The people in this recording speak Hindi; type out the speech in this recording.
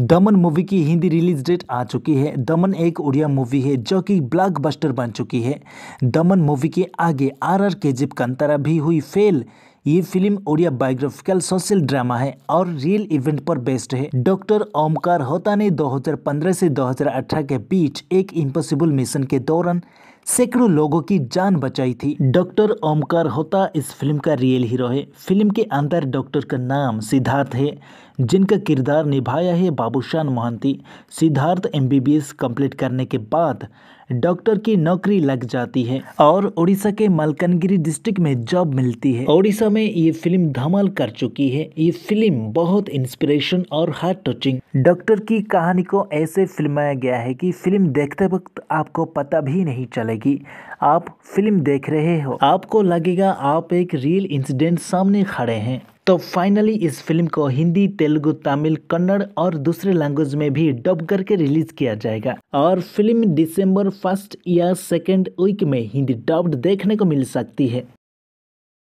दमन मूवी की हिंदी रिलीज डेट आ चुकी है दमन एक उड़िया मूवी है जो कि ब्लॉकबस्टर बन चुकी है दमन मूवी के आगे आर आर के जिप कंतरा भी हुई फेल ये film Odia biographical social drama है और रियल इवेंट पर बेस्ड है डॉक्टर ओमकार होता ने 2015 से 2018 के बीच एक इम्पोसिबल मिशन के दौरान सैकड़ों लोगों की जान बचाई थी डॉक्टर ओमकार होता इस फिल्म का रियल हीरो है फिल्म के अंदर डॉक्टर का नाम सिद्धार्थ है जिनका किरदार निभाया है बाबूशान मोहंती सिद्धार्थ एमबीबीएस कंप्लीट करने के बाद डॉक्टर की नौकरी लग जाती है और उड़ीसा के मलकनगिरी डिस्ट्रिक्ट में जॉब मिलती है उड़ीसा में ये फिल्म धमाल कर चुकी है ये फिल्म बहुत इंस्पिरेशन और हार्ट टचिंग डॉक्टर की कहानी को ऐसे फिल्माया गया है कि फिल्म देखते वक्त आपको पता भी नहीं चलेगी आप फिल्म देख रहे हो आपको लगेगा आप एक रियल इंसिडेंट सामने खड़े हैं तो फाइनली इस फिल्म को हिंदी तेलुगु तमिल कन्नड़ और दूसरे लैंग्वेज में भी डब करके रिलीज किया जाएगा और फिल्म दिसंबर फर्स्ट या सेकेंड वीक में हिंदी डब्ड देखने को मिल सकती है